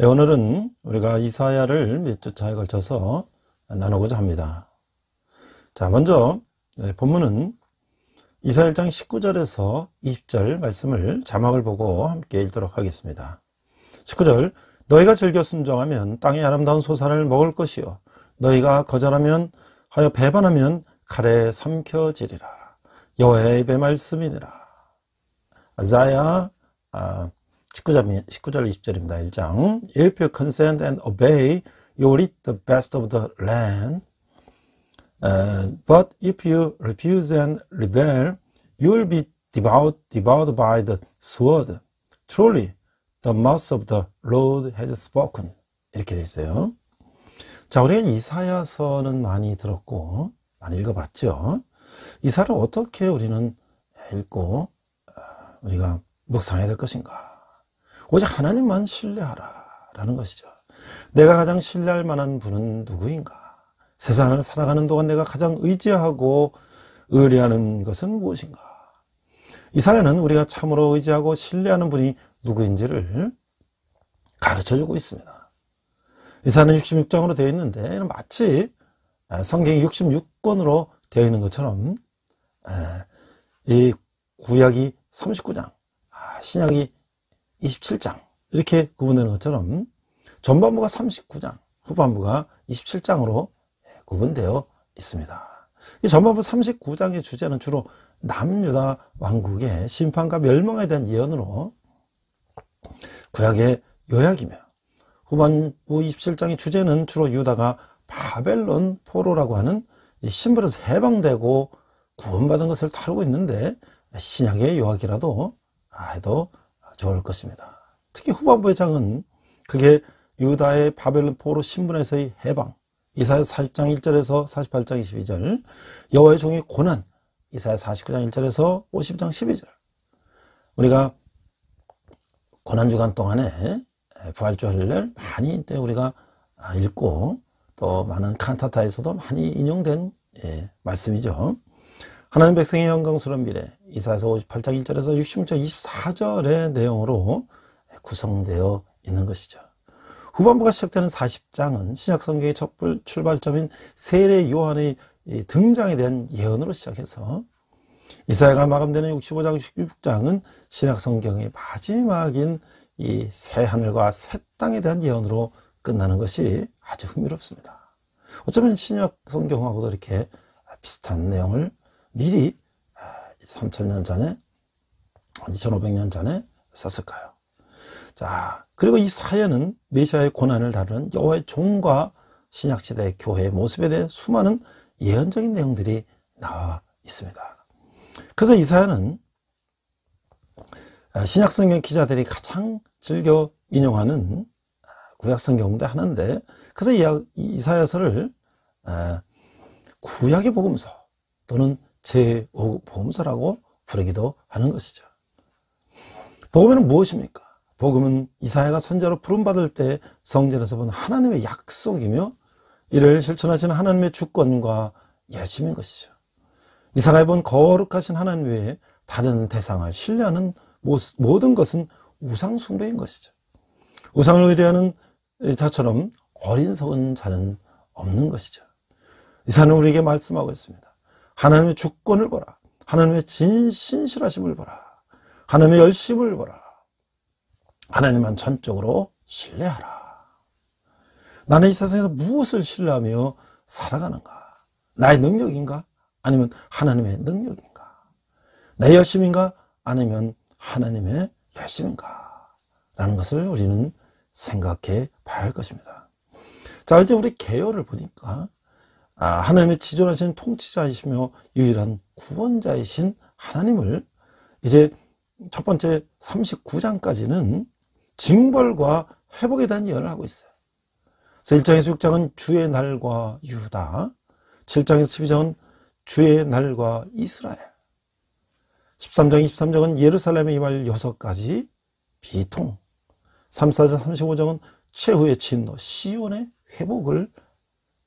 네, 오늘은 우리가 이사야를 몇 주차에 걸쳐서 나누고자 합니다. 자, 먼저 네, 본문은 이사야 1장 19절에서 20절 말씀을 자막을 보고 함께 읽도록 하겠습니다. 19절 너희가 즐겨 순종하면 땅의 아름다운 소산을 먹을 것이요 너희가 거절하면 하여 배반하면 칼에 삼켜지리라 여호와의 말씀이니라. 아자야 아, 19절, 19절 20절입니다. 1장. If you consent and obey, you will eat the best of the land. Uh, but if you refuse and rebel, you will be devoured, devoured by the sword. Truly, the mouth of the Lord has spoken. 이렇게 돼 있어요. 자, 우리가 이사야서는 많이 들었고, 많이 읽어봤죠. 이사를 어떻게 우리는 읽고, 우리가 묵상해야 될 것인가. 오직 하나님만 신뢰하라라는 것이죠. 내가 가장 신뢰할 만한 분은 누구인가? 세상을 살아가는 동안 내가 가장 의지하고 의뢰하는 것은 무엇인가? 이사야는 우리가 참으로 의지하고 신뢰하는 분이 누구인지를 가르쳐주고 있습니다. 이사는 66장으로 되어 있는데 마치 아, 성경이 66권으로 되어 있는 것처럼 아, 이 구약이 39장, 아, 신약이 27장 이렇게 구분되는 것처럼 전반부가 39장, 후반부가 27장으로 예, 구분되어 있습니다. 이 전반부 39장의 주제는 주로 남유다 왕국의 심판과 멸망에 대한 예언으로 구약의 요약이며 후반부 27장의 주제는 주로 유다가 바벨론 포로라고 하는 신부로서 해방되고 구원받은 것을 다루고 있는데 신약의 요약이라도 해도 좋을 것입니다. 특히 후반부의 장은 그게 유다의 바벨론 포로 신분에서의 해방, 이사야 40장 1절에서 48장 22절, 여호와의 종의 고난, 이사야 49장 1절에서 50장 12절. 우리가 고난 주간 동안에 부활절 날 많이 때 우리가 아, 읽고 또 많은 칸타타에서도 많이 인용된 예, 말씀이죠. 하나님 백성의 영광스러운 미래, 이사에서 58장 1절에서 66장 24절의 내용으로 구성되어 있는 것이죠. 후반부가 시작되는 40장은 신약성경의 첫 출발점인 세례 요한의 등장에 대한 예언으로 시작해서 이사야가 마감되는 65장, 66장은 신약성경의 마지막인 이새 하늘과 새 땅에 대한 예언으로 끝나는 것이 아주 흥미롭습니다. 어쩌면 신약 성경하고도 이렇게 비슷한 내용을 미리 3 0 0 0년 전에 2500년 전에 썼을까요? 자, 그리고 이 사연은 메시아의 고난을 다루는 여호의 종과 신약시대 교회의 모습에 대해 수많은 예언적인 내용들이 나와 있습니다. 그래서 이 사연은 아, 신약성경 기자들이 가장 즐겨 인용하는 아, 구약성경도 하는데 그래서 이사야서를 아, 구약의 복음서 또는 제5 보험사라고 부르기도 하는 것이죠. 복음은 무엇입니까? 복음은 이사야가 선자로 부름받을 때 성전에서 본 하나님의 약속이며 이를 실천하시 하나님의 주권과 열심인 것이죠. 이사가에 본 거룩하신 하나님 외에 다른 대상을 신뢰하는 모든 것은 우상숭배인 것이죠. 우상을 의뢰하는 자처럼 어린 서은 자는 없는 것이죠. 이사는 우리에게 말씀하고 있습니다. 하나님의 주권을 보라. 하나님의 진, 신실하심을 보라. 하나님의 열심을 보라. 하나님만 전적으로 신뢰하라. 나는 이 세상에서 무엇을 신뢰하며 살아가는가? 나의 능력인가? 아니면 하나님의 능력인가? 내 열심인가? 아니면 하나님의 열심인가? 라는 것을 우리는 생각해 봐야 할 것입니다. 자, 이제 우리 계열을 보니까 아, 하나님의 지존하신 통치자이시며 유일한 구원자이신 하나님을 이제 첫 번째 39장까지는 징벌과 회복에 대한 예언을 하고 있어요. 그래서 1장에서 6장은 주의 날과 유다, 7장에서 12장은 주의 날과 이스라엘, 13장, 23장은 예루살렘에 임할 여섯 가지 비통, 3, 4장, 35장은 최후의 진노, 시온의 회복을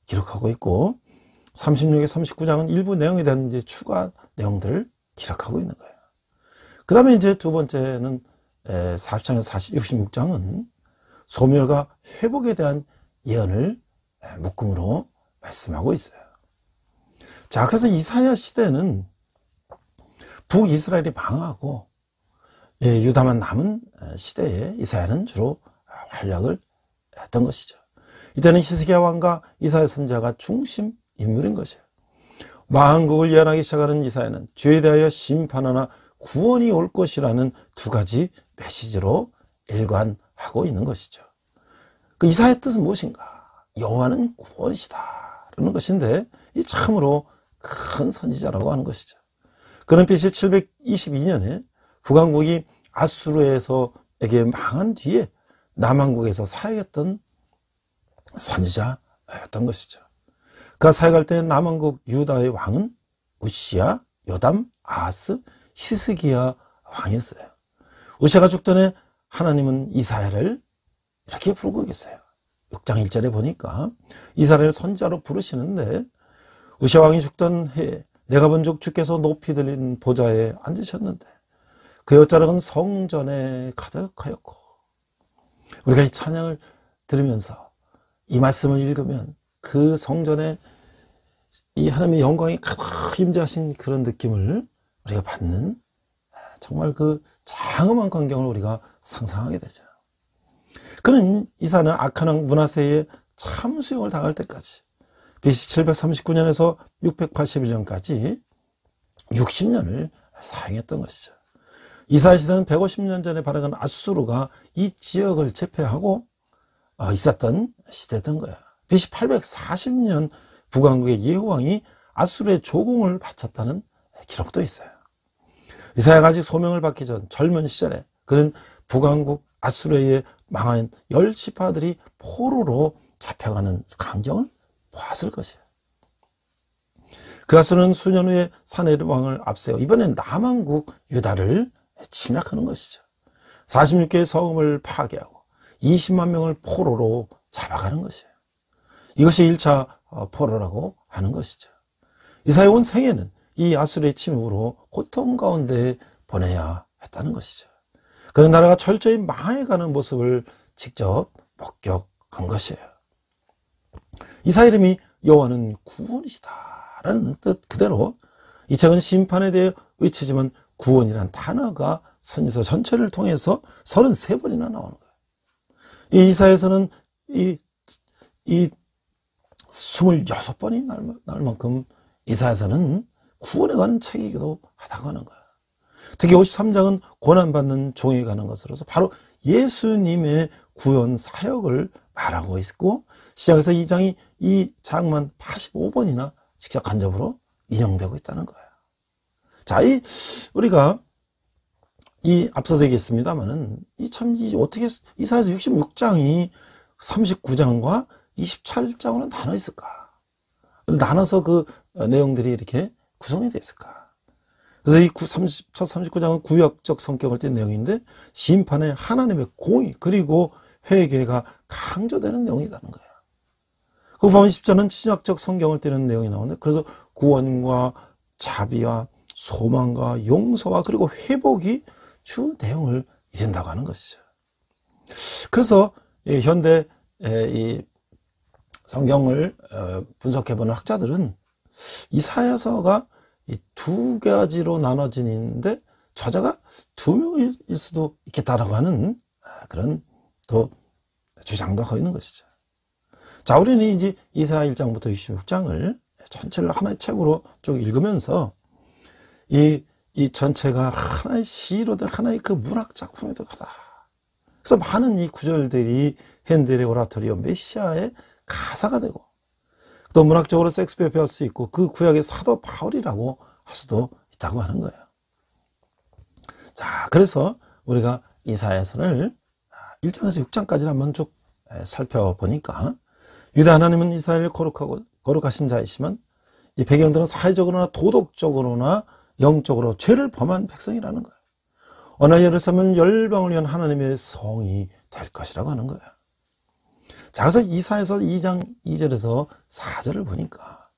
기록하고 있고 3 6의 39장은 일부 내용에 대한 이제 추가 내용들을 기록하고 있는 거예요. 그 다음에 이제 두 번째는 40장에서 66장은 소멸과 회복에 대한 예언을 묶음으로 말씀하고 있어요. 자, 그래서 이사야 시대는 북이스라엘이 방하고 예, 유다만 남은 시대에 이사야는 주로 활약을 했던 것이죠. 이때는 히스기야 왕과 이사야 선자가 중심 인물인 거죠. 망국을 예언하기 시작하는 이사야는 죄에 대하여 심판하나 구원이 올 것이라는 두 가지 메시지로 일관하고 있는 것이죠. 그 이사의 뜻은 무엇인가? 여호와는 구원이시다라는 것인데 이 참으로 큰 선지자라고 하는 것이죠. 그는 빛이 722년에 북한국이 아수르에서에게 망한 뒤에 남한국에서 사역했던 선지자였던 것이죠. 북까사에갈때 그 남한국 그 유다의 왕은 우시아, 여담, 아스, 히스기야 왕이었어요. 우시아가 죽더니 하나님은 이사야를 이렇게 부르고 계세요. 6장 1절에 보니까 이사를 손자로 부르시는데 우시아 왕이 죽던 해 내가 본 적 주께서 높이 들린 보좌에 앉으셨는데 그여자락은 성전에 가득하였고 우리가 이 찬양을 들으면서 이 말씀을 읽으면 그 성전에 이 하나님의 영광이 가득 임자하신 그런 느낌을 우리가 받는 아, 정말 그 장엄한 광경을 우리가 상상하게 되죠. 그는 이사는 악한 왕 문하세의 참수형을 당할 때까지 BC 739년에서 681년까지 60년을 사용했던 것이죠. 이사 시대는 150년 전에 발행한 아수르가 이 지역을 제패하고 어, 있었던 시대던 거야. BC 840년 북왕국의 예후왕이 아수르의 조공을 바쳤다는 기록도 있어요. 이사야가지 소명을 받기 전 젊은 시절에 그는 북왕국 아수르에 망한 열 지파들이 포로로 잡혀가는 광경을 보았을 것이에요. 그 아수르는 수년 후에 사내 왕을 앞세워 이번엔 남왕국 유다를 침략하는 것이죠. 46개의 성음을 파괴하고 20만 명을 포로로 잡아가는 것이에요. 이것이 1차 어, 포로라고 하는 것이죠. 이사야 온 생애는 이 아수르의 침입으로 고통 가운데 보내야 했다는 것이죠. 그 나라가 철저히 망해가는 모습을 직접 목격한 것이에요. 이사 이름이 여호와는 구원이시다라는 뜻 그대로 이 책은 심판에 대해 외치지만 구원이란 단어가 선지서 전체를 통해서 33번이나 나오는 거예요. 이 이사에서는 이, 이 26번이 날 만큼 이사야서는 구원에 관한 책이기도 하다고 하는 거예요. 특히 53장은 고난받는 종에 관한 것으로서 바로 예수님의 구원 사역을 말하고 있고 시작해서 2장이 이 장만 85번이나 직접 간접으로 인용되고 있다는 거예요. 자, 이 우리가 이앞서되겠습니다만은이참이 어떻게 이사야서 66장이 39장과 27장으로 나눠 있을까? 나눠서 그 어, 내용들이 이렇게 구성이 됐을까? 그래서 이 30차 39장은 구약적 성격을 띈 내용인데 심판에 하나님의 공의 그리고 회개가 강조되는 내용이라는 거예요. 그 보면 10절은 신약적 성경을 띠는 내용이 나오는데 그래서 구원과 자비와 소망과 용서와 그리고 회복이 주 내용을 이룬다고 하는 것이죠. 그래서 현대 성경을 어, 분석해보는 학자들은 이사야서가 이 두 가지로 나눠지는데 저자가 두 명일 수도 있겠다라고 하는 아, 그런 또 주장도 하고 있는 것이죠. 자, 우리는 이제 이사야 1장부터 66장을 전체를 하나의 책으로 쭉 읽으면서 이, 이 전체가 하나의 시로 된 하나의 그 문학 작품에도 가다. 그래서 많은 이 구절들이 핸델의 오라토리오 메시아의 가사가 되고 또 문학적으로 섹스피어 배울 수 있고 그 구약의 사도 바울이라고 할 수도 있다고 하는 거예요. 자, 그래서 우리가 이사야서를 1장에서 6장까지 한번 쭉 살펴보니까 유다 하나님은 이스라엘을 거룩하고 거룩하신 자이시면 이 배경들은 사회적으로나 도덕적으로나 영적으로 죄를 범한 백성이라는 거예요. 어느 예루살렘은 열방을 위한 하나님의 성이 될 것이라고 하는 거예요. 자, 그래서 이사에서 2장 2절에서 4절을 보니까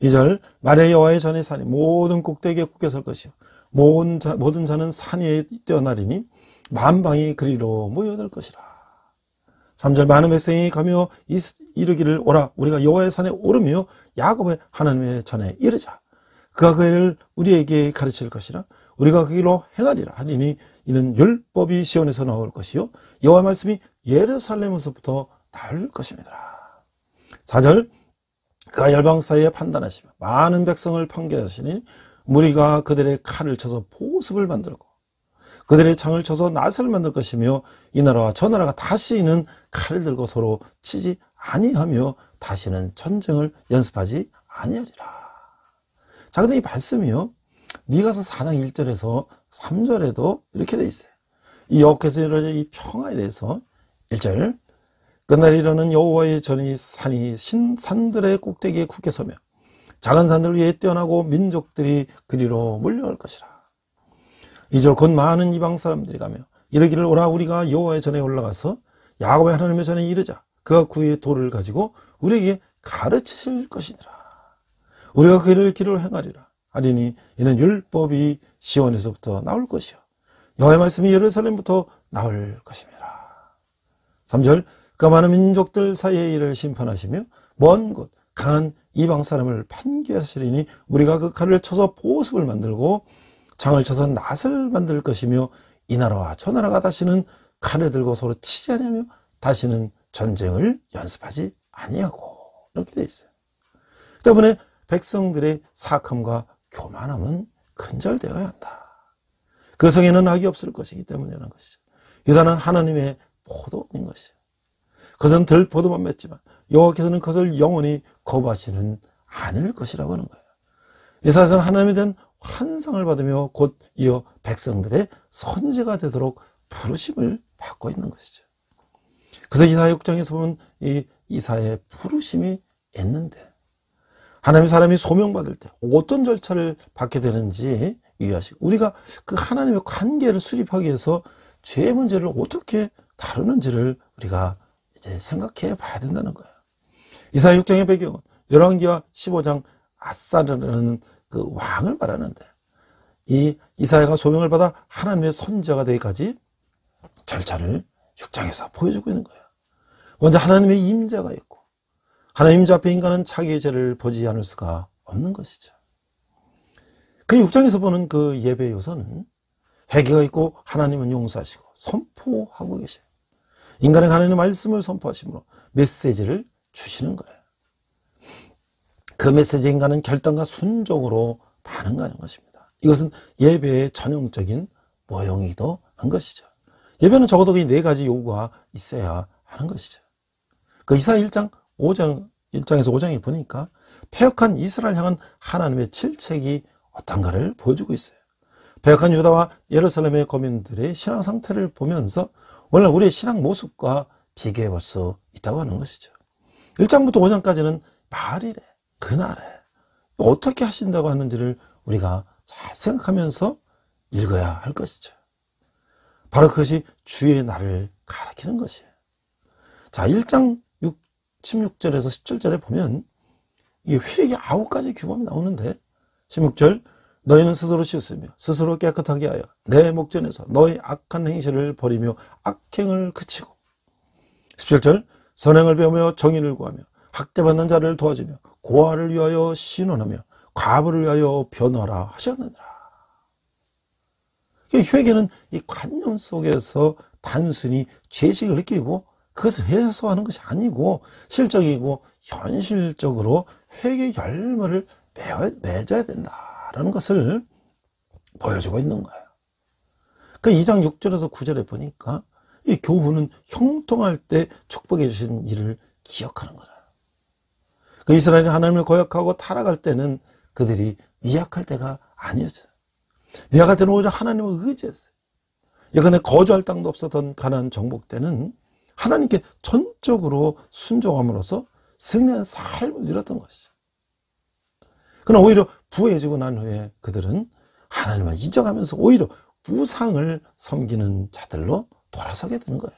2절 말의 여호와의 전의 산이 모든 꼭대기에 굳게 설 것이요 모든, 자, 모든 자는 산 위에 뛰어나리니 만방이 그리로 모여들 것이라. 3절 많은 백성이 가며 이르기를 오라 우리가 여호와의 산에 오르며 야곱의 하나님의 전에 이르자. 그가 그 애를 우리에게 가르칠 것이라 우리가 그 길로 행하리라 하니니 이는 율법이 시원에서 나올 것이요 여호와 말씀이 예루살렘에서부터 닿을 것입니다. 4절 그가 열방 사이에 판단하시며 많은 백성을 판결하시니 무리가 그들의 칼을 쳐서 보습을 만들고 그들의 창을 쳐서 낫을 만들 것이며 이 나라와 저 나라가 다시는 칼을 들고 서로 치지 아니하며 다시는 전쟁을 연습하지 아니하리라. 자, 근데 이 말씀이요. 미가서 4장 1절에서 3절에도 이렇게 돼 있어요. 이 역에서 이루어진 이 평화에 대해서 1절 그날 이르는 여호와의 전이 산이 신산들의 꼭대기에 굳게 서며 작은 산들 위에 뛰어나고 민족들이 그리로 몰려올 것이라. 이 절 곧 많은 이방 사람들이 가며 이르기를 오라 우리가 여호와의 전에 올라가서 야곱의 하나님의 전에 이르자 그가 그의 도를 가지고 우리에게 가르치실 것이니라. 우리가 그를 길을 행하리라. 아니니 이는 율법이 시원에서부터 나올 것이요 여호와의 말씀이 예루살렘부터 나올 것이니라. 3절 그가 많은 민족들 사이의 일을 심판하시며 먼 곳, 강한 이방 사람을 판결하시리니 우리가 그 칼을 쳐서 보습을 만들고 장을 쳐서 낫을 만들 것이며 이 나라와 저 나라가 다시는 칼을 들고 서로 치지 않으며 다시는 전쟁을 연습하지 아니하고 이렇게 돼 있어요. 때문에 백성들의 사함과 교만함은 근절되어야 한다. 그 성에는 악이 없을 것이기 때문이라는 것이죠. 유다는 하나님의 포도인 것이죠. 그것은 덜 보도만 맺지만 여호와께서는 그것을 영원히 거부하시는 않을 것이라고 하는 거예요. 이사야서는 하나님에 대한 환상을 받으며 곧 이어 백성들의 선지가 되도록 부르심을 받고 있는 것이죠. 그래서 이사야 6장에서 보면 이 이사야의 부르심이 있는데 하나님 사람이 소명받을 때 어떤 절차를 받게 되는지 이해하시고 우리가 그 하나님의 관계를 수립하기 위해서 죄의 문제를 어떻게 다루는지를 우리가 이제 생각해 봐야 된다는 거예요. 이사 6장의 배경은 열왕기와 15장 아싸르라는 그 왕을 말하는데 이 이사야가 소명을 받아 하나님의 손자가 되기까지 절차를 6장에서 보여주고 있는 거예요. 먼저 하나님의 임자가 있고 하나님 자 앞에 인간은 자기의 죄를 보지 않을 수가 없는 것이죠. 그 6장에서 보는 그 예배 요소는 회개가 있고 하나님은 용서하시고 선포하고 계셔요. 인간의 하나님의 말씀을 선포하심으로 메시지를 주시는 거예요. 그 메시지 인간은 결단과 순종으로 반응하는 것입니다. 이것은 예배의 전형적인 모형이기도 한 것이죠. 예배는 적어도 이네 가지 요구가 있어야 하는 것이죠. 그 이사 1장 5장 1장에서 5장에 보니까 폐역한 이스라엘 향한 하나님의 질책이 어떤가를 보여주고 있어요. 배역한 유다와 예루살렘의 거민들의 신앙 상태를 보면서 원래 우리의 신앙 모습과 비교해 볼 수 있다고 하는 것이죠. 1장부터 5장까지는 말일에, 그날에 어떻게 하신다고 하는지를 우리가 잘 생각하면서 읽어야 할 것이죠. 바로 그것이 주의 날을 가리키는 것이에요. 자, 1장 6, 16절에서 17절에 보면 이 회개 아홉 가지 규범이 나오는데 16절 너희는 스스로 씻으며 스스로 깨끗하게 하여 내 목전에서 너희 악한 행실을 버리며 악행을 그치고 17절 선행을 배우며 정의를 구하며 학대받는 자를 도와주며 고아를 위하여 신원하며 과부를 위하여 변화라 하셨느니라 그러니까 회개는 이 관념 속에서 단순히 죄식을 느끼고 그것을 해소하는 것이 아니고 실적이고 현실적으로 회개 열매를 맺어야 된다 라는 것을 보여주고 있는 거예요. 그 2장 6절에서 9절에 보니까 이 교훈은 형통할 때 축복해 주신 일을 기억하는 거예그 이스라엘이 하나님을 거역하고 타락할 때는 그들이 미약할 때가 아니었어요. 미약할 때는 오히려 하나님을 의지했어요. 예컨대 거주할 땅도 없었던 가난 정복 때는 하나님께 전적으로 순종함으로써 승리한 삶을 누렸던 것이죠. 그러나 오히려 부해지고 난 후에 그들은 하나님을 인정하면서 오히려 우상을 섬기는 자들로 돌아서게 되는 거예요.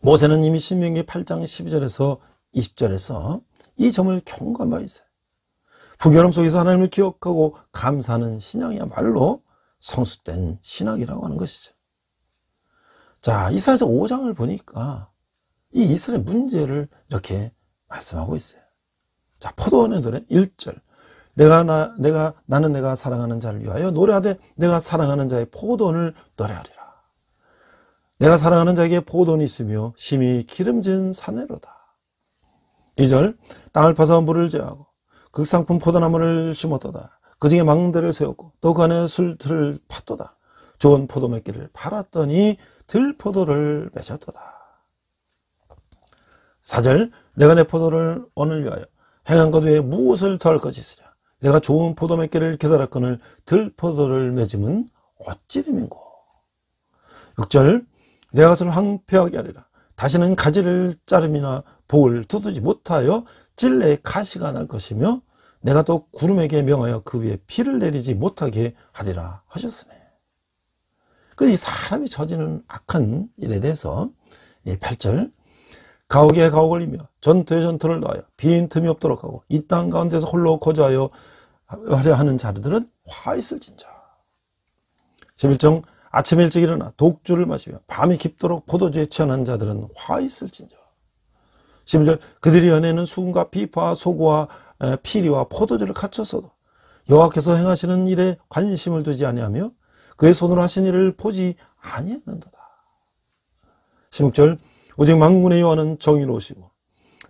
모세는 이미 신명기 8장 12절에서 20절에서 이 점을 경고한 바 있어요. 부결함 속에서 하나님을 기억하고 감사하는 신앙이야말로 성숙된 신학이라고 하는 것이죠. 자, 이사에서 5장을 보니까 이 이스라엘 문제를 이렇게 말씀하고 있어요. 자, 포도원의 노래 1절. 내가 나 내가 나는 내가 사랑하는 자를 위하여 노래하되 내가 사랑하는 자의 포도원을 노래하리라. 내가 사랑하는 자에게 포도원이 있으며 심히 기름진 사내로다. 2절. 땅을 파서 물을 제하고 극상품 포도나무를 심었도다. 그 중에 망대를 세웠고 또 그 안에 술틀을 팠도다. 좋은 포도 맺기를 팔았더니 들포도를 맺었도다. 4절 내가 내 포도를 원을 위하여 행한 것 외에 무엇을 더할 것이으랴 있 내가 좋은 포도 맺기를 깨달았거늘 들포도를 맺음은 어찌 됨인고 6절 내가 것을 황폐하게 하리라 다시는 가지를 자름이나 복을 두지 못하여 찔레에 가시가 날 것이며 내가 또 구름에게 명하여 그 위에 피를 내리지 못하게 하리라 하셨으네 그이 그러니까 사람이 저지는 악한 일에 대해서 8절 가옥에 가옥을이며 전투에 전투를 놔여 빈틈이 없도록 하고 이 땅 가운데서 홀로 거주하여 하려 하는 자들은 화 있을진저 11정 아침 일찍 일어나 독주를 마시며 밤이 깊도록 포도주에 취한 자들은 화 있을진저 12절 그들이 연애는 수금과 비파와 소구와 피리와 포도주를 갖췄어도 여호와께서 행하시는 일에 관심을 두지 아니하며 그의 손으로 하신 일을 보지 아니하는도다 16절 오직 망군의 요한은 정의로우시고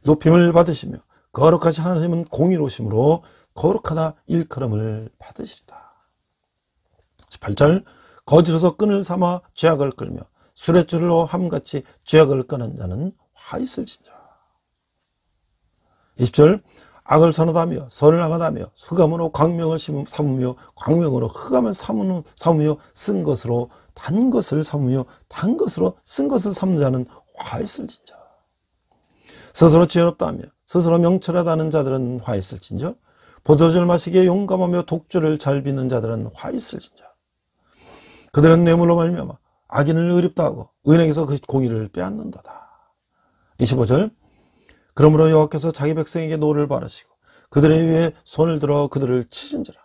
높임을 받으시며 거룩하신 하나님은 공의로우심으로 거룩하다 일컬음을 받으시리다. 18절 거짓으로서 끈을 삼아 죄악을 끌며 수레줄로 함같이 죄악을 끊는 자는 화 있을진저. 20절 악을 선하다며 선을 악하다며 흑암으로 광명을 삼으며 광명으로 흑암을 삼으며 쓴 것으로 단 것을 삼으며 단 것으로 쓴 것을 삼는 자는 화있을 진저 스스로 지혜롭다 하며 스스로 명철하다는 자들은 화있을 진저 보도주를 마시기에 용감하며 독주를 잘 빚는 자들은 화있을 진저 그들은 뇌물로 말미암아 악인을 의롭다 하고 은행에서 그 공의를 빼앗는다다 25절 그러므로 여호와께서 자기 백성에게 노를 바르시고 그들의 위에 손을 들어 그들을 치신지라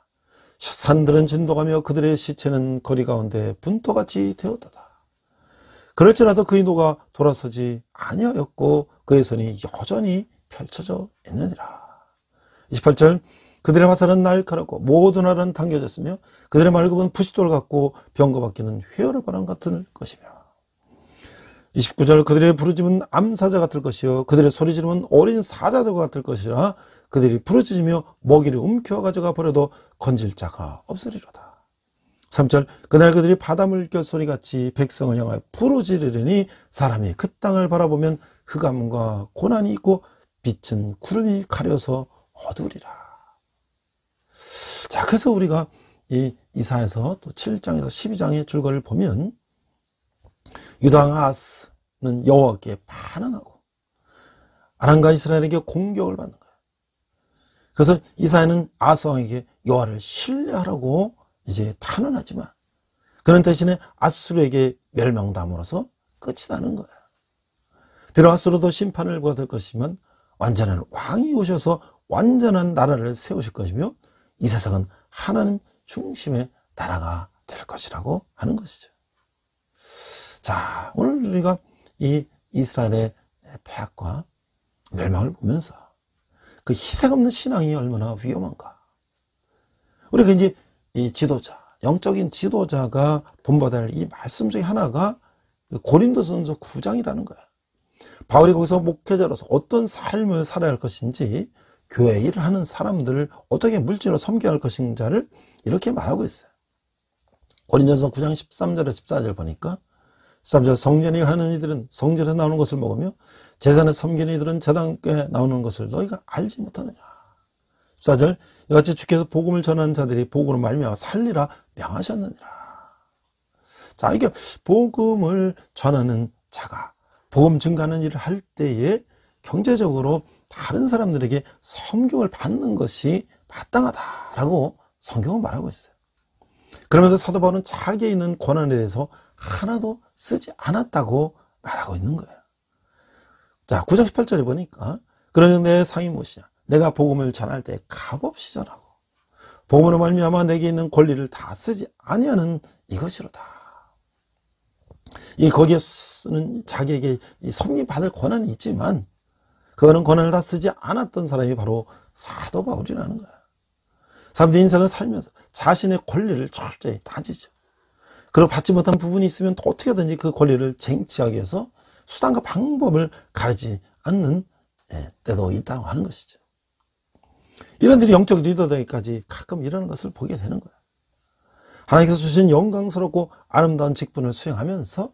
산들은 진동하며 그들의 시체는 거리 가운데 분토같이 되었다다 그럴지라도 그 인도가 돌아서지 아니하였고 그의 손이 여전히 펼쳐져 있느니라. 28절 그들의 화살은 날카롭고 모든 알은 당겨졌으며 그들의 말굽은 푸시돌 같고 병거 바뀌는회오리 바람 같은 것이며 29절 그들의 부르짖은 암사자 같을 것이요 그들의 소리 지름은 어린 사자들과 같을 것이라 그들이 부르짖으며 먹이를 움켜 가져가 버려도 건질 자가 없으리로다. 3절 그날 그들이 바다 물결 소리같이 백성을 향하여 부르지르르니 사람이 그 땅을 바라보면 흑암과 고난이 있고 빛은 구름이 가려서 어두리라. 자, 그래서 우리가 이 이사에서 또 7장에서 12장의 줄거를 보면 유다하스는 여호와께 반항하고 아람과 이스라엘에게 공격을 받는 거예요. 그래서 이사야는 아스왕에게 여호와를 신뢰하라고 이제 탄원하지 만 그런 대신에 아수르에게 멸망담으로서 끝이 나는 거야. 비록 아수르도 심판을 받을 것이면 완전한 왕이 오셔서 완전한 나라를 세우실 것이며 이 세상은 하나님 중심의 나라가 될 것이라고 하는 것이죠. 자, 오늘 우리가 이 이스라엘의 폐악과 멸망을 보면서 그 희생 없는 신앙이 얼마나 위험한가. 우리가 그 이제 이 지도자, 영적인 지도자가 본받아야 할이 말씀 중에 하나가 그 고린도선서 9장이라는 거야. 바울이 거기서 목회자로서 어떤 삶을 살아야 할 것인지 교회 일을 하는 사람들을 어떻게 물질로 섬겨야 할 것인가를 이렇게 말하고 있어요. 고린전서 9장 13절에 14절 보니까 13절 성전일 하는 이들은 성전에 나오는 것을 먹으며 재단에 섬기는 이들은 재단에 나오는 것을 너희가 알지 못하느냐. 14절 이같이 주께서 복음을 전하는 자들이 복으로 말미암아 살리라 명하셨느니라. 자, 이게 복음을 전하는 자가 복음 증가하는 일을 할 때에 경제적으로 다른 사람들에게 성경을 받는 것이 마땅하다라고 성경은 말하고 있어요. 그러면서 사도 바울은 자기에 있는 권한에 대해서 하나도 쓰지 않았다고 말하고 있는 거예요. 자, 9장 18절에 보니까 그런데 상이 무엇이 내가 복음을 전할 때 값없이 전하고 복음으로 말미암아 내게 있는 권리를 다 쓰지 아니하는 이것이로다. 이 거기에 쓰는 자기에게 섬김받을 권한이 있지만 그거는 권한을 다 쓰지 않았던 사람이 바로 사도 바울이라는 거야. 사람들 인생을 살면서 자신의 권리를 철저히 따지죠. 그리고 받지 못한 부분이 있으면 어떻게든지 그 권리를 쟁취하기 위해서 수단과 방법을 가리지 않는 예, 때도 있다고 하는 것이죠. 이런 일이 영적 리더들까지 가끔 이러는 것을 보게 되는 거예요. 하나님께서 주신 영광스럽고 아름다운 직분을 수행하면서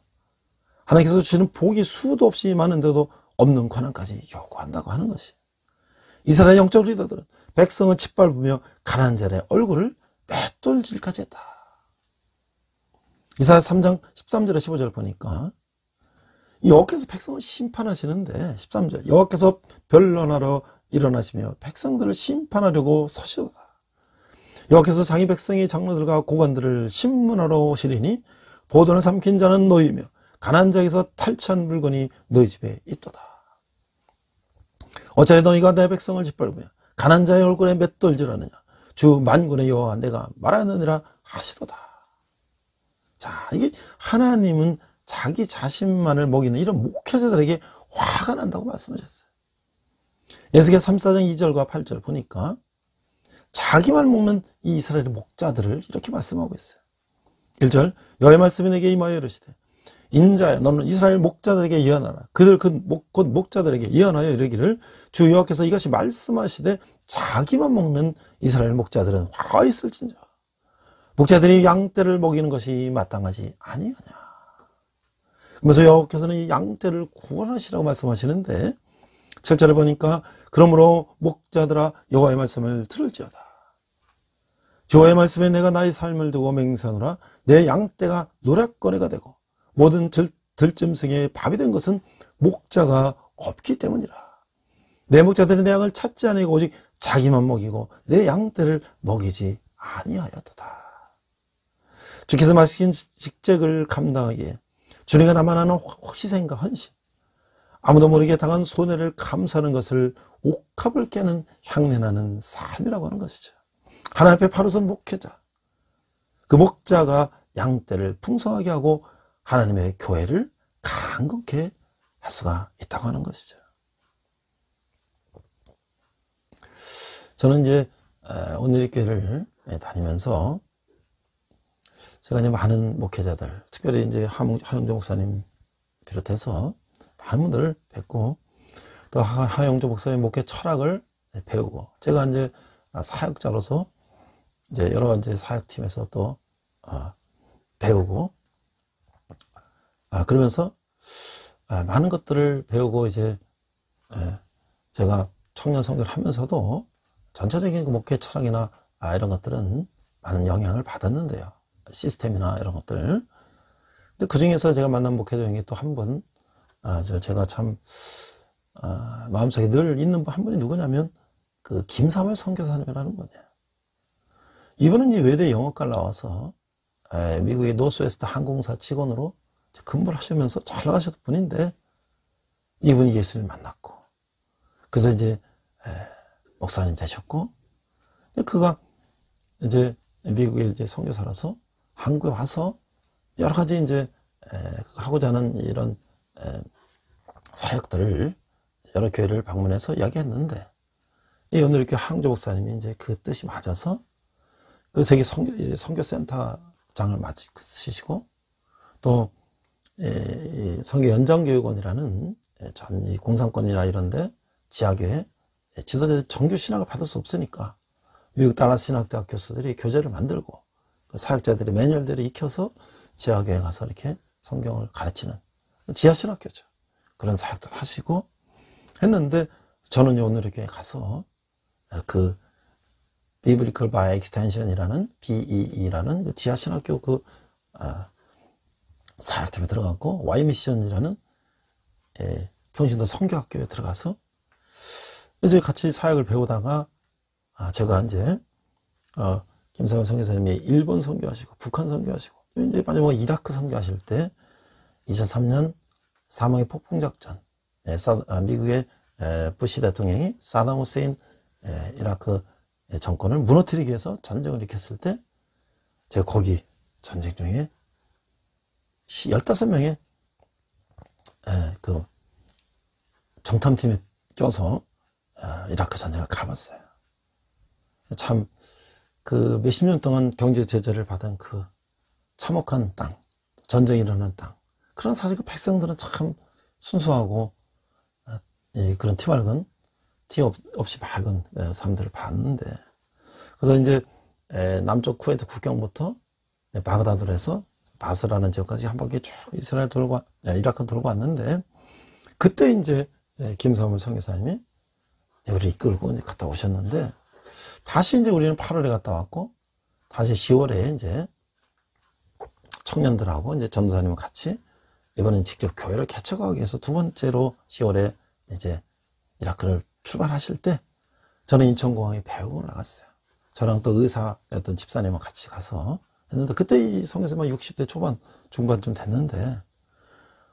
하나님께서 주시는 복이 수도 없이 많은데도 없는 권한까지 요구한다고 하는 것이. 이스라엘 영적 리더들은 백성을 짓밟으며 가난자의 얼굴을 맷돌질까지 했다. 이사야 3장 13절에 15절을 보니까 여호와께서 백성을 심판하시는데 13절 여호와께서 변론하러 일어나시며 백성들을 심판하려고 서시도다. 여호와께서 장이 백성의 장로들과 고관들을 신문하러 오시리니 보도를 삼킨 자는 너희며 가난 자에서 탈취한 물건이 너희 집에 있도다. 어찌하여 너희가 내 백성을 짓밟으며 가난 자의 얼굴에 맷돌질하느냐 주 만군의 여호와 내가 말하느니라 하시도다. 자, 이게 하나님은 자기 자신만을 먹이는 이런 목회자들에게 화가 난다고 말씀하셨어요. 에스겔 3사장 2절과 8절 보니까 자기만 먹는 이 이스라엘의 목자들을 이렇게 말씀하고 있어요. 1절 여의 말씀이 내게 임하여 이르시되 인자야 너는 이스라엘 목자들에게 예언하라 그들 그 목, 곧 목자들에게 예언하여 이르기를 주여호께서 이것이 말씀하시되 자기만 먹는 이스라엘 목자들은 화 있을진저 목자들이 양떼를 먹이는 것이 마땅하지 아니하냐 그래서 여호와께서는 이 양떼를 구원하시라고 말씀하시는데 7절을 보니까 그러므로 목자들아 여호와의 말씀을 들을지어다. 주와의 말씀에 내가 나의 삶을 두고 맹세하노라 내 양떼가 노략거리가 되고 모든 들, 들짐승의 밥이 된 것은 목자가 없기 때문이라. 내 목자들이 내 양을 찾지 않으니고 오직 자기만 먹이고 내 양떼를 먹이지 아니하였도다. 주께서 마신 직책을 감당하기에 주님과 나만 하는 희생과 헌신 아무도 모르게 당한 손해를 감수하는 것을 옥합을 깨는 향내나는 삶이라고 하는 것이죠. 하나 앞에 바로선 목회자. 그 목자가 양떼를 풍성하게 하고 하나님의 교회를 강건케 할 수가 있다고 하는 것이죠. 저는 이제 오늘의 교회를 다니면서 제가 이제 많은 목회자들, 특별히 이제 하영종 목사님 비롯해서 많은 분들을 뵙고 또 하영조 목사의 목회 철학을 배우고 제가 이제 사역자로서 이제 여러 이제 사역팀에서 또 아, 배우고 아, 그러면서 아, 많은 것들을 배우고 이제 예, 제가 청년 성교를 하면서도 전체적인 그 목회 철학이나 이런 것들은 많은 영향을 받았는데요 시스템이나 이런 것들 근데 그 중에서 제가 만난 목회자님이 또한분 아, 저, 제가 참, 아, 마음속에 늘 있는 한 분이 누구냐면, 그, 김삼월 선교사님이라는 분이에요. 이분은 이 외대 영어과를 나와서, 에, 미국의 노스웨스트 항공사 직원으로 근무를 하시면서 잘 나가셨던 분인데, 이분이 예수를 만났고, 그래서 이제, 에, 목사님 되셨고, 그가 이제 미국의 이제 성교사라서 한국에 와서 여러 가지 이제 하고자 하는 이런 사역들을 여러 교회를 방문해서 이야기했는데 이 오늘 이렇게 항조 목사님이 이제 그 뜻이 맞아서 그 세계 성교 센터장을 맡으시고 또 성교 연장교육원이라는 전 공산권이나 이런데 지하교회 지도자 정규 신학을 받을 수 없으니까 미국 달라스 신학대학 교수들이 교재를 만들고 그 사역자들이 매뉴얼들을 익혀서 지하교회 가서 이렇게 성경을 가르치는 지하신 학교죠. 그런 사역도 하시고 했는데 저는 오늘이렇게 가서 아, 그 비브리컬 바이 엑스텐션이라는 BEE라는 그지하신 학교 그 아, 사역팀에 들어갔고 Y 미션이라는 예, 평신도 성교학교에 들어가서 이제 같이 사역을 배우다가 아, 제가 이제 어, 김상현 선교사님이 일본 성교하시고 북한 성교하시고 이제 만약에 뭐 이라크 성교하실때 2003년 3의 폭풍작전 예, 아, 미국의 부시 대통령이 사담 후세인 이라크 정권을 무너뜨리기 위해서 전쟁을 일으켰을 때 제가 거기 전쟁 중에 15명의 그 정탐팀에 껴서 아, 이라크 전쟁을 가봤어요. 참 그 몇십 년 동안 경제 제재를 받은 그 참혹한 땅, 전쟁이 일어난 땅 그런 사실 그 백성들은 참 순수하고 예, 예 그런 티 맑은 티 없, 없이 밝은 예, 사람들을 봤는데 그래서 이제 예, 남쪽 쿠웨이트 국경부터 예, 바그다드로 해서 바스라는 지역까지 한 바퀴 쭉 이스라엘 돌고 예, 이라크 돌고 왔는데 그때 이제 예, 김사물 성교사님이 우리 를 이끌고 이제 갔다 오셨는데 다시 이제 우리는 8월에 갔다 왔고 다시 10월에 이제 청년들하고 이제 전도사님과 같이 이번엔 직접 교회를 개척하기 위해서 두 번째로 10월에 이제 이라크를 출발하실 때 저는 인천공항에 배웅을 나갔어요. 저랑 또 의사였던 집사님과 같이 가서 했는데 그때 이 성에서만 60대 초반 중반쯤 됐는데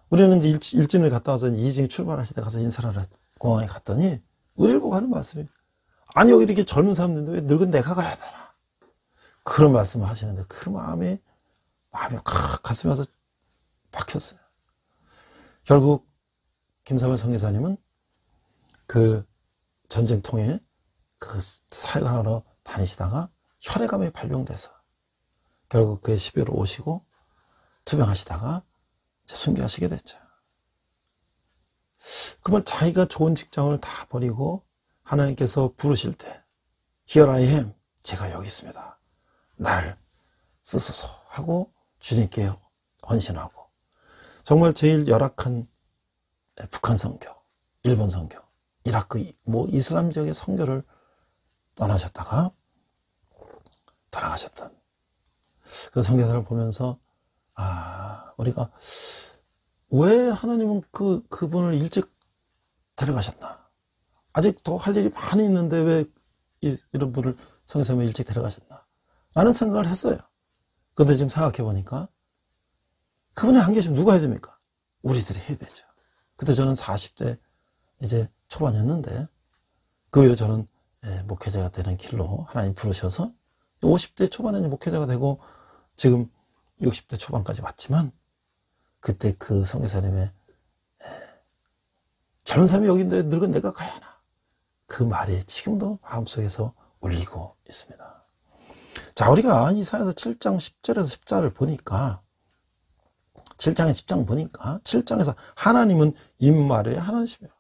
우리는 이제 일, 진을 갔다 와서 이진이 출발하실 때 가서 인사를 공항에 갔더니 우리를 보고 하는 말씀이 아니 여기 이렇게 젊은 사람인데왜 늙은 내가 가야 되나 그런 말씀을 하시는데 그 마음이 마음이 가슴에서 박혔어요. 결국 김삼월 성회사님은 그 전쟁통에 그 사역하러 다니시다가 혈액암에 발병돼서 결국 그의 시비로 오시고 투병하시다가 순교하시게 됐죠. 그러면 자기가 좋은 직장을 다 버리고 하나님께서 부르실 때 Here I am. 제가 여기 있습니다. 나를 쓰소서 하고 주님께 헌신하고 정말 제일 열악한 북한 선교, 일본 선교, 이라크 뭐 이슬람 지역의 선교를 떠나셨다가 돌아가셨던 그 선교사를 보면서 아 우리가 왜 하나님은 그 그분을 일찍 데려가셨나 아직 더 할 일이 많이 있는데 왜 이, 이런 분을 성교사님 일찍 데려가셨나 라는 생각을 했어요. 근데 지금 생각해 보니까 그분이 한 계시면 누가 해야 됩니까? 우리들이 해야 되죠. 그때 저는 40대 이제 초반이었는데 그 이후로 저는 예, 목회자가 되는 길로 하나님 부르셔서 50대 초반에 목회자가 되고 지금 60대 초반까지 왔지만 그때 그 성교사님의 예, 젊은 사람이 여기있는데 늙은 내가 가야 하나 그 말이 지금도 마음속에서 울리고 있습니다. 자 우리가 이사에서 7장 10절에서 1 4을 보니까 7장에 10장 보니까 7장에서 하나님은 임마레 하나님이요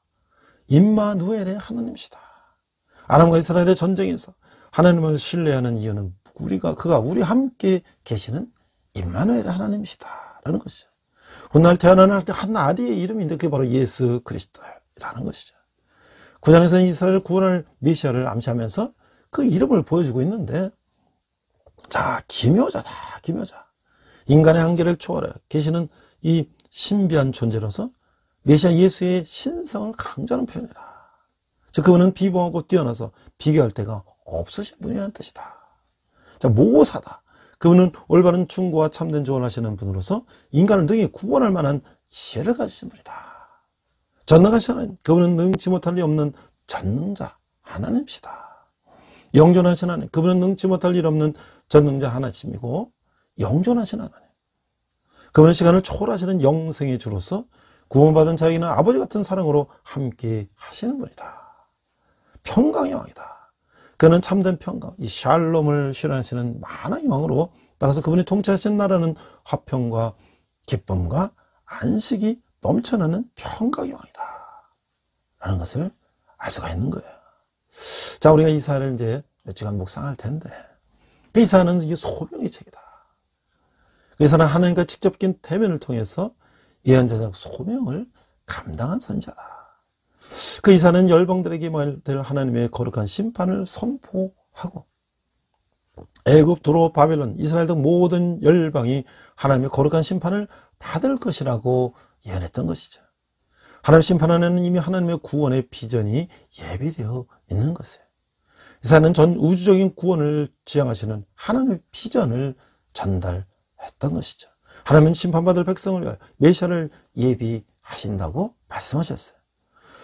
임마누엘의 하나님시다 이 아람과 이스라엘의 전쟁에서 하나님을 신뢰하는 이유는 우리가 그가 우리 함께 계시는 임마누엘 의 하나님시다라는 이 것이죠. 훗날 태어나는 한 아리의 이름인데 그게 바로 예수 그리스도라는 것이죠. 구장에서는 이스라엘 구원을 메시아를 암시하면서 그 이름을 보여주고 있는데 자기묘자다기묘자 인간의 한계를 초월해 계시는 이 신비한 존재로서 메시아 예수의 신성을 강조하는 표현이다. 즉 그분은 비범하고 뛰어나서 비교할 데가 없으신 분이라는 뜻이다. 자 모사다. 호 그분은 올바른 충고와 참된 조언하시는 분으로서 인간을 능히 구원할 만한 지혜를 가지신 분이다. 전능하시는 그분은 능치 못할 리 없는 전능자 하나님시다. 영존하신 하나님 그분은 능치 못할 일 없는 전능자 하나님이고 영존하신 하나님. 그분 시간을 초월하시는 영생의 주로서 구원받은 자에게는 아버지 같은 사랑으로 함께 하시는 분이다. 평강의 왕이다. 그는 참된 평강, 이 샬롬을 실현하시는 만왕의 왕으로 따라서 그분이 통치하신 나라는 화평과 기쁨과 안식이 넘쳐나는 평강의 왕이다. 라는 것을 알 수가 있는 거예요. 자, 우리가 이사를 이제 며칠간 묵상할 텐데, 그 이사는 이게 소명의 책이다. 그래서는 하나님과 직접적인 대면을 통해서 예언자적 소명을 감당한 선자다. 그 이사는 열방들에게 될 하나님의 거룩한 심판을 선포하고 애굽, 두로, 바벨론, 이스라엘 등 모든 열방이 하나님의 거룩한 심판을 받을 것이라고 예언했던 것이죠. 하나님 심판 안에는 이미 하나님의 구원의 비전이 예비되어 있는 것이에요. 이사는 전 우주적인 구원을 지향하시는 하나님의 비전을 전달 했던 것이죠. 하나님은 심판받을 백성을 위하여 메시아를 예비하신다고 말씀하셨어요.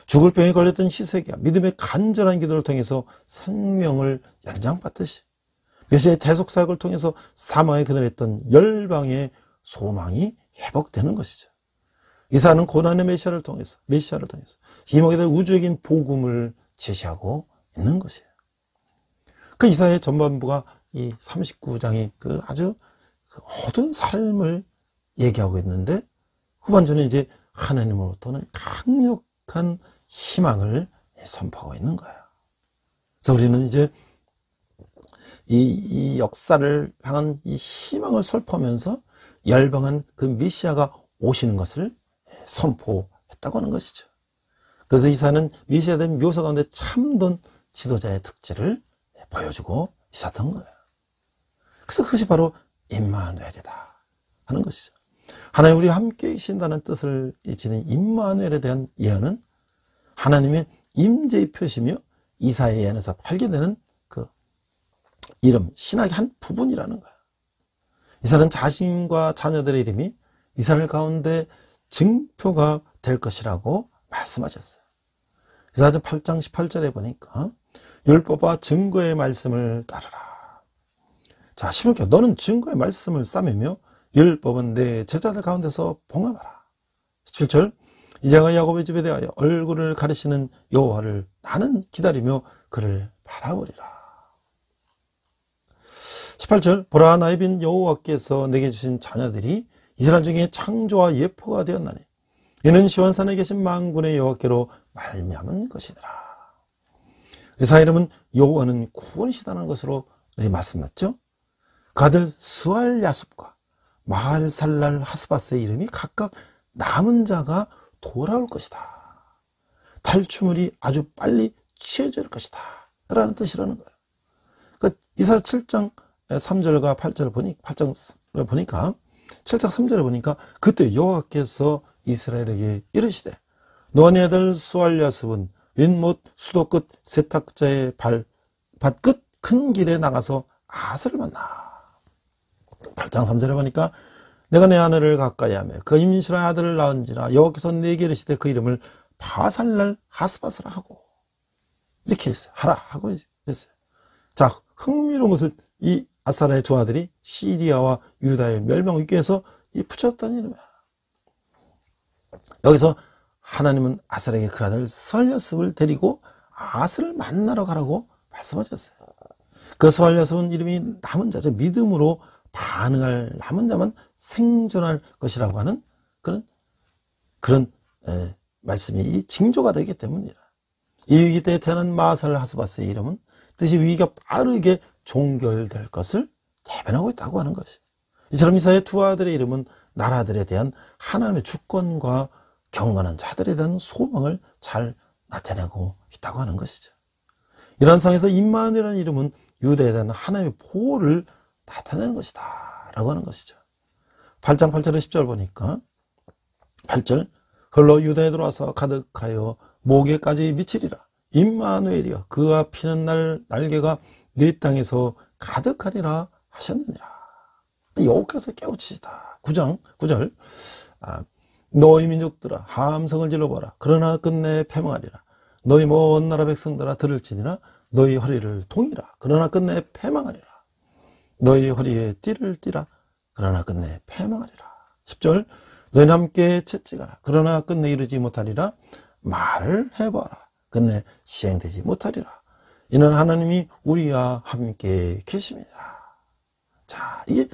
죽을 병에 걸렸던 시세기야 믿음의 간절한 기도를 통해서 생명을 연장받듯이 메시아의 대속사역을 통해서 사망에 그늘했던 열방의 소망이 회복되는 것이죠. 이사는 고난의 메시아를 통해서 메시아를 통해서 이목에 대한 우주적인 복음을 제시하고 있는 것이에요. 그 이사의 전반부가 이 39장이 그 아주 모든 삶을 얘기하고 있는데 후반전에 이제 하나님으로부터는 강력한 희망을 선포하고 있는 거예요. 그래서 우리는 이제 이, 이 역사를 향한 이 희망을 설포하면서 열방한 그미시아가 오시는 것을 선포했다고 하는 것이죠. 그래서 이사는 미시아에 대한 묘사 가운데 참던 지도자의 특질을 보여주고 있었던 거예요. 그래서 그것이 바로 임마누엘이다 하는 것이죠. 하나님 우리 함께 계신다는 뜻을 지닌 임마누엘에 대한 예언은 하나님의 임재의 표시며 이사의 예언에서 발견되는 그 이름, 신학의 한 부분이라는 거야. 이사는 자신과 자녀들의 이름이 이사를 가운데 증표가 될 것이라고 말씀하셨어요. 이사서 8장 18절에 보니까 율법과 증거의 말씀을 따르라. 자 16절 너는 증거의 말씀을 싸매며 율법은 내 제자들 가운데서 봉함하라 17절 이제가 야곱의 집에 대하여 얼굴을 가리시는 여호와를 나는 기다리며 그를 바라보리라 18절 보라 나의 빈 여호와께서 내게 주신 자녀들이 이스라엘 중에 창조와 예포가 되었나니 이는 시원산에 계신 망군의 여호와께로 말미암은 것이더라 의사 이름은 여호와는 구원시다는 것으로 말씀니죠 그들수알 야숩과 마할 살랄 하스바스의 이름이 각각 남은 자가 돌아올 것이다. 탈추물이 아주 빨리 취해질 것이다. 라는 뜻이라는 거예요. 그 이사 7장 3절과 8절을 보니, 8장을 보니까, 7장 3절을 보니까, 그때 여호와께서 이스라엘에게 이르시되, 너네들 수알야습은 윗못 수도끝 세탁자의 발, 밭 끝 큰 길에 나가서 아을 만나. 8장 3절에 보니까 내가 내 아내를 가까이 하며 그 임신한 아들을 낳은지라 여호와께서 내게 이르시되 그 이름을 바살날 하스바스라 하고 이렇게 했어요. 하라 하고 했어요. 자 흥미로운 것은 이 아사라의 두 아들이 시리아와 유다의 멸망을 위해서 이 붙였다는 이름이야. 여기서 하나님은 아사라에게 그 아들 설여습을 데리고 아스를 만나러 가라고 말씀하셨어요. 그 설여습은 이름이 남은 자죠. 믿음으로 반응을 남은 자만 생존할 것이라고 하는 그런 그런 에, 말씀이 이 징조가 되기 때문이라. 이 위기 때 태어난 마살 하스바스의 이름은 뜻이 위기가 빠르게 종결될 것을 대변하고 있다고 하는 것이. 이처럼 이사의 두 아들의 이름은 나라들에 대한 하나님의 주권과 경건한 자들에 대한 소망을 잘 나타내고 있다고 하는 것이죠. 이러 상에서 임마누엘이라는 이름은 유대에 대한 하나님의 보호를 나타내는 것이다 라고 하는 것이죠 8장 8절에 10절 보니까 8절 흘러 유다에 들어와서 가득하여 목에까지 미치리라 임마누엘이여 그와 피는 날 날개가 네 땅에서 가득하리라 하셨느니라 여호께서 그러니까 깨우치시다 9장 9절 아, 너희 민족들아 함성을 질러보라 그러나 끝내 패망하리라 너희 먼 나라 백성들아 들을지니라 너희 허리를 동이라 그러나 끝내 패망하리라 너희 허리에 띠를 띠라 그러나 끝내 패망하리라 10절 너희는 함께 채찍하라 그러나 끝내 이르지 못하리라 말을 해봐라 끝내 시행되지 못하리라 이는 하나님이 우리와 함께 계심이니라 자 이게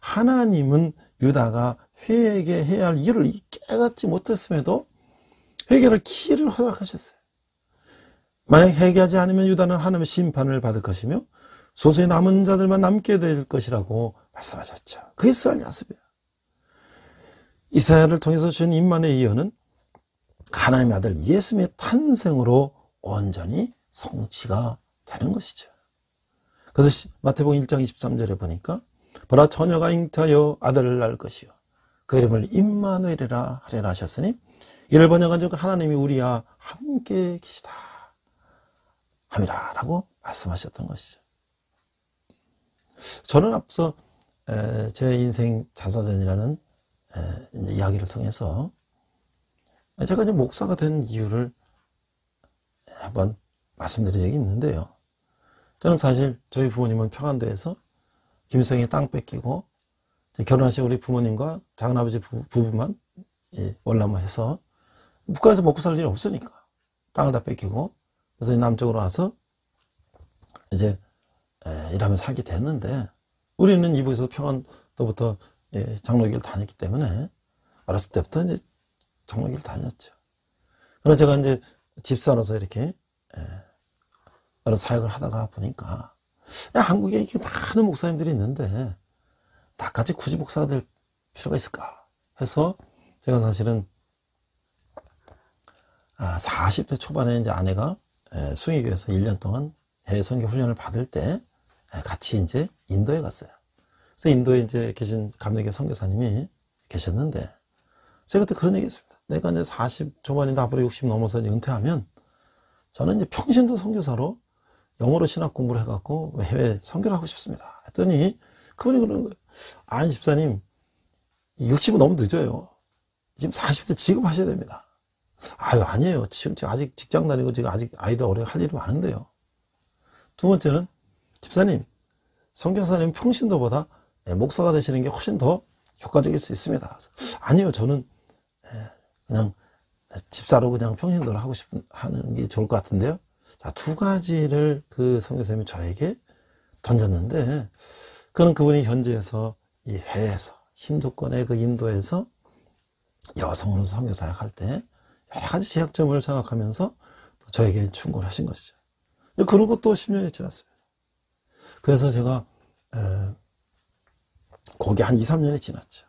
하나님은 유다가 회개해야 할 일을 깨닫지 못했음에도 회개를 키를 허락하셨어요 만약 회개하지 않으면 유다는 하나님의 심판을 받을 것이며 소수의 남은 자들만 남게 될 것이라고 말씀하셨죠. 그게 스알 야습이에 이사야를 통해서 주신 인만의 예언은 하나님의 아들 예수의 탄생으로 온전히 성취가 되는 것이죠. 그래서 마태복음 1장 23절에 보니까 보라 처녀가 잉태하여 아들을 낳을 것이요 그 이름을 임마누엘이라 하리라 하셨으니 이를 번역한 즉 하나님이 우리와 함께 계시다 함이라라고 말씀하셨던 것이죠. 저는 앞서 제 인생 자서전이라는 이야기를 통해서 제가 이제 목사가 된 이유를 한번 말씀드린 적이 있는데요. 저는 사실 저희 부모님은 평안도에서 김성희 땅 뺏기고 결혼하신 우리 부모님과 작은아버지 부부만 월남해서 화북한에서 먹고 살 일이 없으니까 땅을 다 뺏기고 그래서 남쪽으로 와서 이제 예, 일하면 살게 됐는데 우리는 이북에서 평안 도부터 예, 장로교를 다녔기 때문에 어렸을 때부터 이제 장로교를 다녔죠. 그러나 제가 이제 집사로서 이렇게 예, 여러 사역을 하다가 보니까 한국에 이렇게 많은 목사님들이 있는데 나까지 굳이 목사가 될 필요가 있을까 해서 제가 사실은 40대 아, 초반에 이제 아내가 수의교에서 1년 동안 해외 선교 훈련을 받을 때 네, 같이 이제 인도에 갔어요. 그래서 인도에 이제 계신 감리교 선교사님이 계셨는데 제가 그때 그런 얘기했습니다. 내가 이제 40 초반인데 앞으로 60 넘어서 은퇴하면 저는 이제 평신도 선교사로 영어로 신학 공부를 해갖고 해외 선교를 하고 싶습니다. 했더니 그분이 그러는 거예요. 아 집사님 60은 너무 늦어요. 지금 40대 지금 하셔야 됩니다. 아유 아니에요. 지금 제가 아직 직장 다니고 제가 아직 아이도 어려 할 일이 많은데요. 두 번째는 집사님, 성경사님 평신도보다 예, 목사가 되시는 게 훨씬 더 효과적일 수 있습니다. 아니요, 저는 예, 그냥 집사로 그냥 평신도를 하고 싶은 하는 게 좋을 것 같은데요. 자, 두 가지를 그 성교사님이 저에게 던졌는데, 그는 그분이 현지에서 이 해에서 힌두권의 그 인도에서 여성으로 성교사역 할때 여러 가지 제약점을 생각하면서 저에게 충고를 하신 것이죠. 그러고 또 10년이 지났어요. 그래서 제가 에, 거기 한 2, 3년이 지났죠.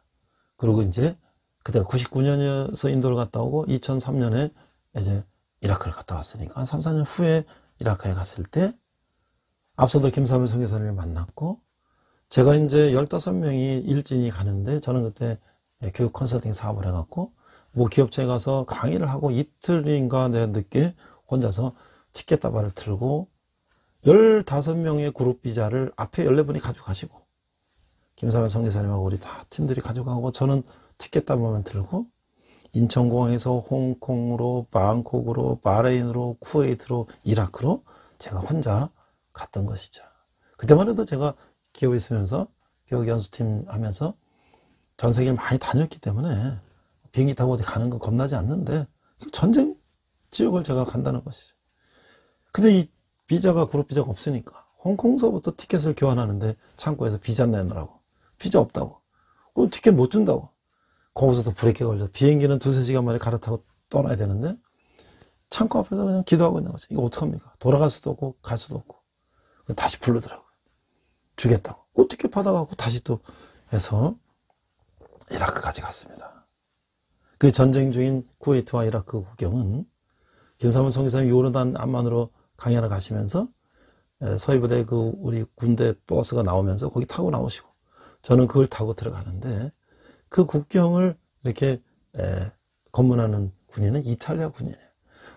그리고 이제 그때가 99년에서 인도를 갔다 오고 2003년에 이제 이라크를 갔다 왔으니까 한 3, 4년 후에 이라크에 갔을 때 앞서도 김삼일 성교사를 만났고 제가 이제 15명이 일진이 가는데 저는 그때 교육 컨설팅 사업을 해갖고 뭐 기업체에 가서 강의를 하고 이틀인가 내가 늦게 혼자서 티켓 다발을 틀고 15명의 그룹 비자를 앞에 14분이 가져가시고 김사면 성대사님하고 우리 다 팀들이 가져가고 저는 티켓 담아만 들고 인천공항에서 홍콩으로 방콕으로 바레인으로 쿠웨이트로 이라크로 제가 혼자 갔던 것이죠. 그때만 해도 제가 기업에 있으면서 기업 연수팀 하면서 전 세계를 많이 다녔기 때문에 비행기 타고 어디 가는 건 겁나지 않는데 전쟁 지역을 제가 간다는 것이죠. 근데 이 비자가 그룹 비자가 없으니까 홍콩서부터 티켓을 교환하는데 창고에서 비자 내느라고 비자 없다고 그럼 티켓 못 준다고 거기서도 브레이크 걸려 비행기는 두세 시간 만에 갈아타고 떠나야 되는데 창고 앞에서 그냥 기도하고 있는 거지 이거 어떡합니까 돌아갈 수도 없고 갈 수도 없고 다시 부르더라고 요 주겠다고 어떻게 받아가고 다시 또 해서 이라크까지 갔습니다 그 전쟁 중인 쿠웨이트와 이라크 국경은 김삼은 성기사님 요르단 암만으로 강연을 가시면서 예, 서희부대 그 우리 군대 버스가 나오면서 거기 타고 나오시고 저는 그걸 타고 들어가는데 그 국경을 이렇게 예, 검문하는 군인은 이탈리아 군인이에요.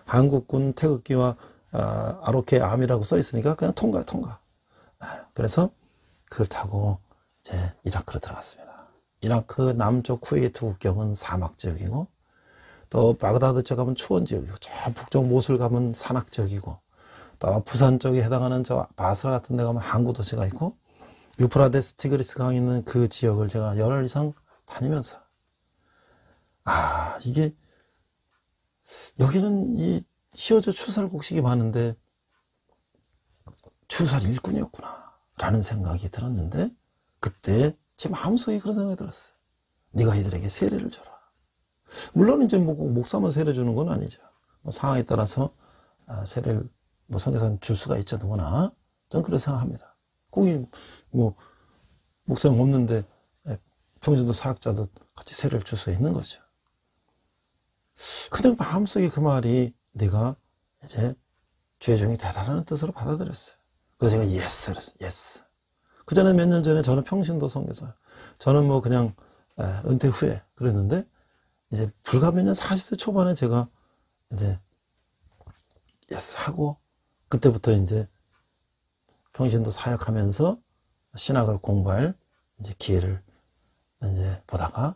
한국군 태극기와 아, 로케 암이라고 써 있으니까 그냥 통과 통과. 예, 그래서 그걸 타고 이제 이라크로 들어갔습니다. 이라크 남쪽 쿠웨이트 국경은 사막 지역이고 또 바그다드 쪽 가면 초원 지역이고 저 북쪽 모슬 가면 산악 지역이고 또 부산 쪽에 해당하는 저 바스라 같은 데 가면 항구 도시가 있고 유프라데스 티그리스 강 있는 그 지역을 제가 열흘 이상 다니면서 아 이게 여기는 이 시어조 추설 곡식이 많은데 추설 일꾼이었구나 라는 생각이 들었는데 그때 제 마음속에 그런 생각이 들었어요 네가 이들에게 세례를 줘라 물론 이제 뭐 목사만 세례 주는 건 아니죠 뭐 상황에 따라서 아, 세례를 뭐성사는줄 수가 있자누구나 저는 그렇게 생각합니다. 공이 뭐 목사님 없는데 예, 평신도 사학자도 같이 세례를 줄 수 있는 거죠. 근데 마음속에 그 말이 내가 이제 죄의 종이 되라라는 뜻으로 받아들였어요. 그래서 제가 예스 그랬어요. 예스. 그 전에 몇 년 전에 저는 평신도 성에사 저는 뭐 그냥 예, 은퇴 후에 그랬는데 이제 불과 몇 년 40대 초반에 제가 이제 예스 하고 그때부터 이제 평신도 사역하면서 신학을 공부할 이제 기회를 이제 보다가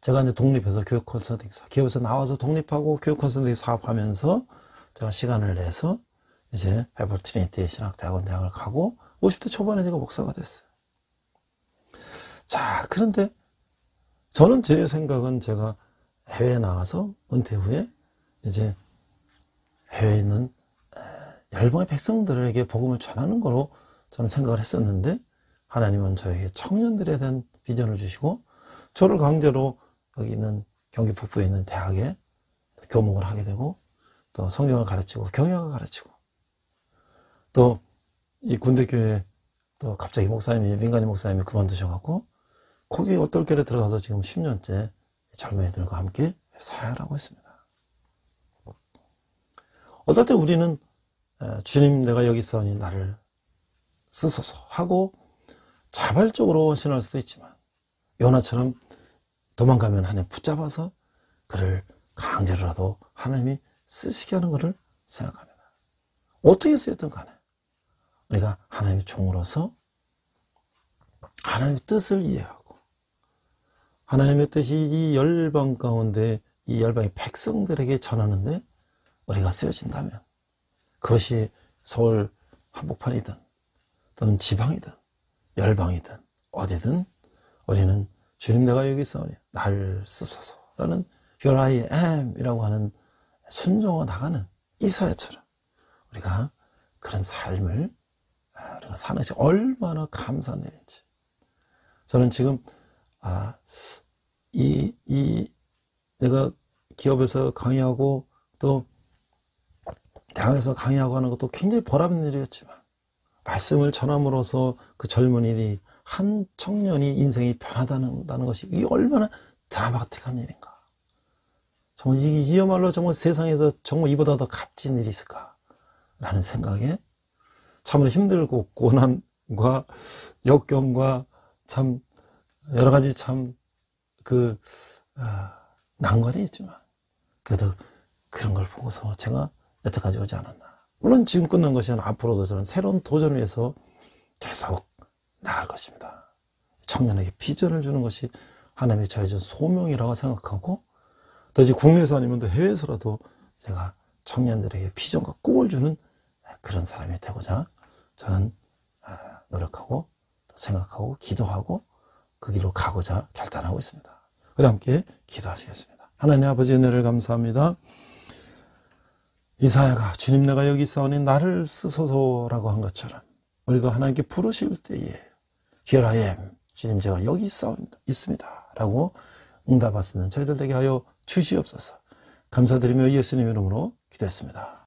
제가 이제 독립해서 교육 컨설팅 기업에서 나와서 독립하고 교육 컨설팅 사업하면서 제가 시간을 내서 이제 해벌 트리니티 신학대학원 대학을 가고 50대 초반에 제가 목사가 됐어요. 자, 그런데 저는 제 생각은 제가 해외에 나와서 은퇴 후에 이제 해외에 있는 열방의 백성들에게 복음을 전하는 거로 저는 생각을 했었는데 하나님은 저에게 청년들에 대한 비전을 주시고 저를 강제로 여기 있는 경기 북부에 있는 대학에 교목을 하게 되고 또 성경을 가르치고 경영을 가르치고 또 이 군대교회 또 갑자기 목사님이 민간인 목사님이 그만두셔갖고 거기 어떨결에 들어가서 지금 10년째 젊은애들과 함께 사야라고했습니다 어떨 때 우리는 주님 내가 여기 있으니 나를 쓰소서 하고 자발적으로 신할 수도 있지만 요나처럼 도망가면 하나 붙잡아서 그를 강제로라도 하나님이 쓰시게 하는 것을 생각합니다. 어떻게 쓰였던 간에 우리가 하나님의 종으로서 하나님의 뜻을 이해하고 하나님의 뜻이 이 열방 가운데 이 열방의 백성들에게 전하는데 우리가 쓰여진다면 그것이 서울 한복판이든 또는 지방이든 열방이든 어디든 우리는 주님 내가 여기 서날 쓰소서라는 Here I am이라고 하는 순종어 나가는 이사야처럼 우리가 그런 삶을 아, 우리가 사는 것이 얼마나 감사한 일인지 저는 지금 아, 이, 이 내가 기업에서 강의하고 또 대학에서 강의하고 하는 것도 굉장히 보람 일이었지만 말씀을 전함으로써 그 젊은이 들이한 청년이 인생이 변하다는 것이 이 얼마나 드라마틱한 일인가. 정말 이야말로 정말 세상에서 정말 이보다 더 값진 일이 있을까라는 생각에 참으로 힘들고 고난과 역경과 참 여러 가지 참그 아, 난관이 있지만 그래도 그런 걸 보고서 제가 여태까지 오지 않았나. 물론 지금 끝난 것이 아니라 앞으로도 저는 새로운 도전을 위해서 계속 나갈 것입니다. 청년에게 비전을 주는 것이 하나님의 저에 소명이라고 생각하고 또 이제 국내에서 아니면 해외에서라도 제가 청년들에게 비전과 꿈을 주는 그런 사람이 되고자 저는 아, 노력하고 생각하고 기도하고 그 길로 가고자 결단하고 있습니다. 우리 함께 기도하시겠습니다. 하나님 아버지 은혜를 감사합니다. 이사야가 주님 내가 여기 있사오니 나를 쓰소서라고 한 것처럼 우리도 하나님께 부르실 때에 Here I am. 주님 제가 여기 있사옵니다. 있습니다. 라고 응답하시는 저희들 되게 하여 주시옵소서. 감사드리며 예수님 이름으로 기도했습니다.